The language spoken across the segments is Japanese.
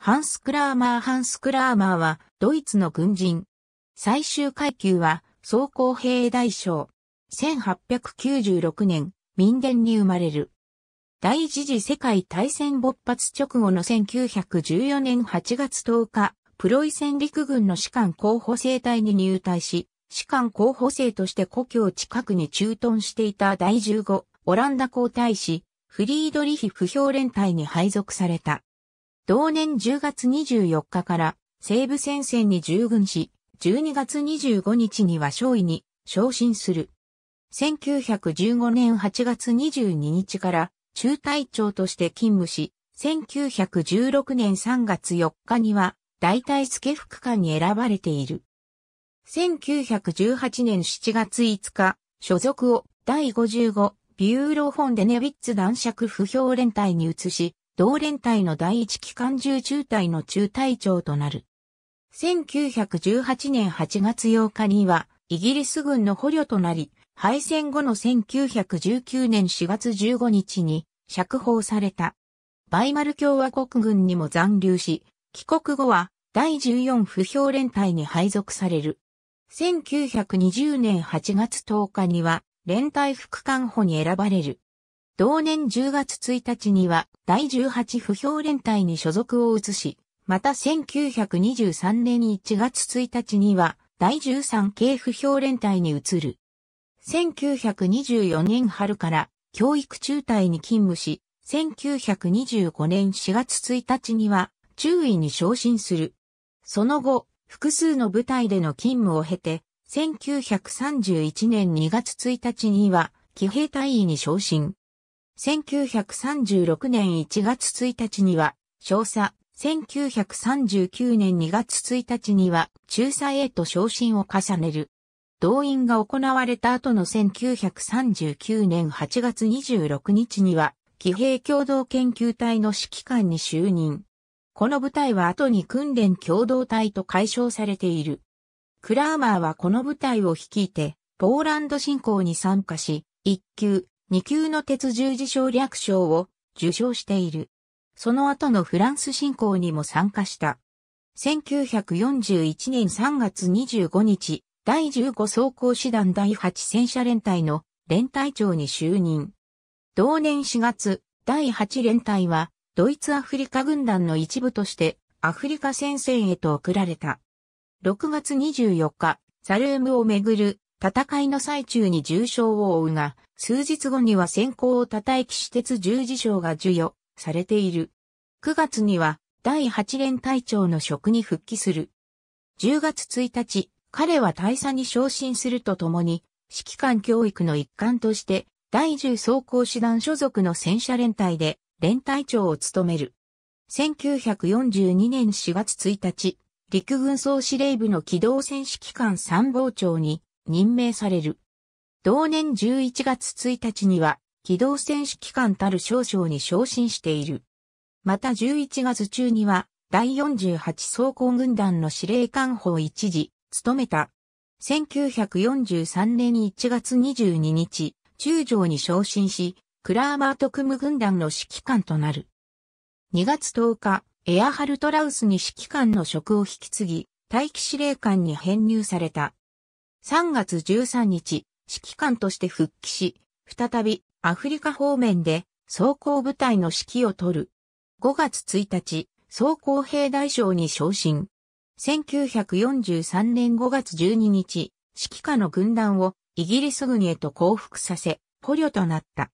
ハンス・クラーマー・ハンス・クラーマーは、ドイツの軍人。最終階級は、総甲兵大将。1896年、民伝に生まれる。第一次世界大戦勃発直後の1914年8月10日、プロイセン陸軍の士官候補生隊に入隊し、士官候補生として故郷近くに駐屯していた第15オランダ皇太子、フリードリヒ不評連隊に配属された。同年10月24日から西部戦線に従軍し、12月25日には勝尉に昇進する。1915年8月22日から中隊長として勤務し、1916年3月4日には大隊助副官に選ばれている。1918年7月5日、所属を第55ビューロ本デネビッツ男爵不評連隊に移し、同連隊の第一機関銃中隊の中隊長となる。1918年8月8日には、イギリス軍の捕虜となり、敗戦後の1919年4月15日に釈放された。バイマル共和国軍にも残留し、帰国後は第14不評連隊に配属される。1920年8月10日には連隊副官補に選ばれる。同年10月1日には第18不評連隊に所属を移し、また1923年1月1日には第13系不評連隊に移る。1924年春から教育中隊に勤務し、1925年4月1日には中尉に昇進する。その後、複数の部隊での勤務を経て、1931年2月1日には、騎兵隊員に昇進。1936年1月1日には、少佐、1939年2月1日には、中佐へと昇進を重ねる。動員が行われた後の1939年8月26日には、騎兵共同研究隊の指揮官に就任。この部隊は後に訓練共同体と解消されている。クラーマーはこの部隊を率いて、ポーランド侵攻に参加し、一級、2級の鉄十字章略賞を受賞している。その後のフランス侵攻にも参加した。1941年3月25日、第15装甲師団第8戦車連隊の連隊長に就任。同年4月、第8連隊は、ドイツアフリカ軍団の一部として、アフリカ戦線へと送られた。6月24日、サルームをめぐる戦いの最中に重傷を負うが、数日後には先行を叩き私鉄十字章が授与されている。9月には第8連隊長の職に復帰する。10月1日、彼は大佐に昇進するとともに、指揮官教育の一環として、第10装甲師団所属の戦車連隊で連隊長を務める。1942年4月1日、陸軍総司令部の機動戦指揮官参謀長に任命される。同年11月1日には、機動戦士機関たる少将に昇進している。また11月中には、第48装甲軍団の司令官補一時、務めた。1943年1月22日、中将に昇進し、クラーマート組む軍団の指揮官となる。2月10日、エアハルトラウスに指揮官の職を引き継ぎ、待機司令官に編入された。3月13日、指揮官として復帰し、再びアフリカ方面で装甲部隊の指揮を取る。5月1日、装甲兵大将に昇進。1943年5月12日、指揮下の軍団をイギリス軍へと降伏させ、捕虜となった。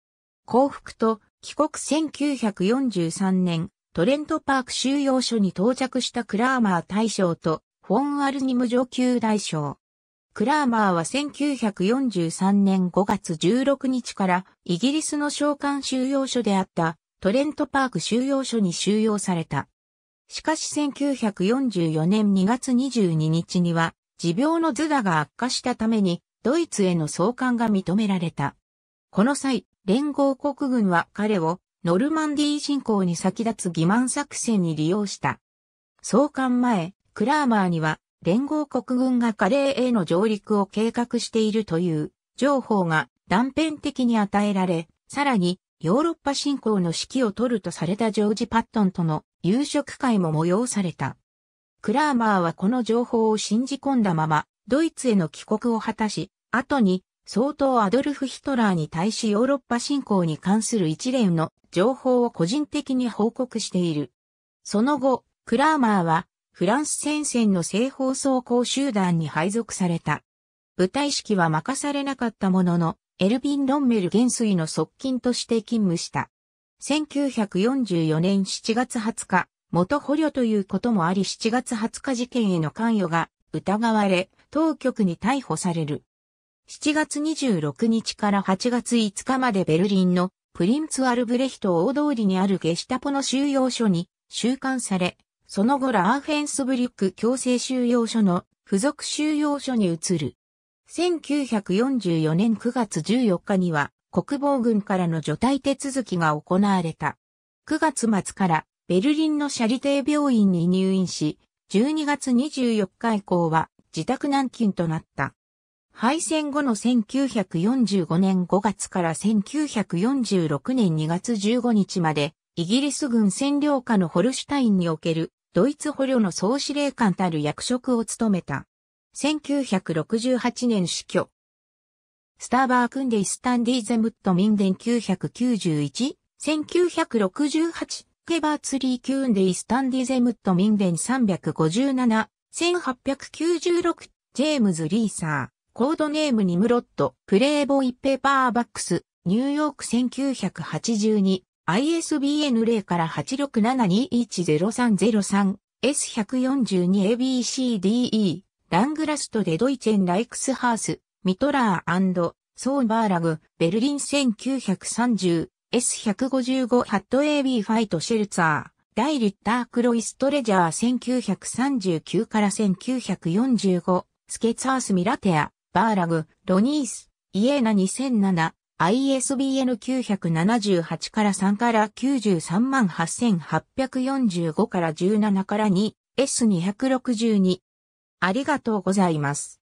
降伏と帰国1943年、トレントパーク収容所に到着したクラーマー大将と、フォン・アルニム上級大将。クラーマーは1943年5月16日からイギリスの召喚収容所であったトレントパーク収容所に収容された。しかし1944年2月22日には持病のズダが悪化したためにドイツへの送還が認められた。この際、連合国軍は彼をノルマンディー侵攻に先立つ欺瞞作戦に利用した。送還前、クラーマーには連合国軍がカレーへの上陸を計画しているという情報が断片的に与えられ、さらにヨーロッパ侵攻の指揮を取るとされたジョージ・パットンとの夕食会も催された。クラーマーはこの情報を信じ込んだまま、ドイツへの帰国を果たし、後に相当アドルフ・ヒトラーに対しヨーロッパ侵攻に関する一連の情報を個人的に報告している。その後、クラーマーはフランス戦線の正方装甲集団に配属された。部隊指揮は任されなかったものの、エルビン・ロンメル元帥の側近として勤務した。1944年7月20日、元捕虜ということもあり7月20日事件への関与が疑われ、当局に逮捕される。7月26日から8月5日までベルリンのプリンツ・アルブレヒト大通りにあるゲシタポの収容所に収監され、その後ラーフェンスブリック強制収容所の付属収容所に移る。1944年9月14日には国防軍からの除隊手続きが行われた。9月末からベルリンのシャリテー病院に入院し、12月24日以降は自宅軟禁となった。敗戦後の1945年5月から1946年2月15日までイギリス軍占領下のホルシュタインにおけるドイツ捕虜の総司令官たる役職を務めた。1968年死去。スターバークンデイスタンディーゼムットミンデン991、1968、ケバーツリーキューンデイスタンディゼムットミンデン357、1896、ジェームズ・リーサー、コードネームニムロット、プレイボイ・ペーパーバックス、ニューヨーク1982、ISBN 0から8 6 7 2 1 0 3 0 3 s 1 4 2 a b c d e ラングラストでドイチェン・ライクスハース、ミトラーソーバーラグ、ベルリン 1930S155 ハット AB ファイトシェルツァー、イリッター・クロイストレジャー1939から1945、スケツハース・ミラテア、バーラグ、ロニース、イエーナ2007、ISBN 978から3から93 8845から17から 2S262。ありがとうございます。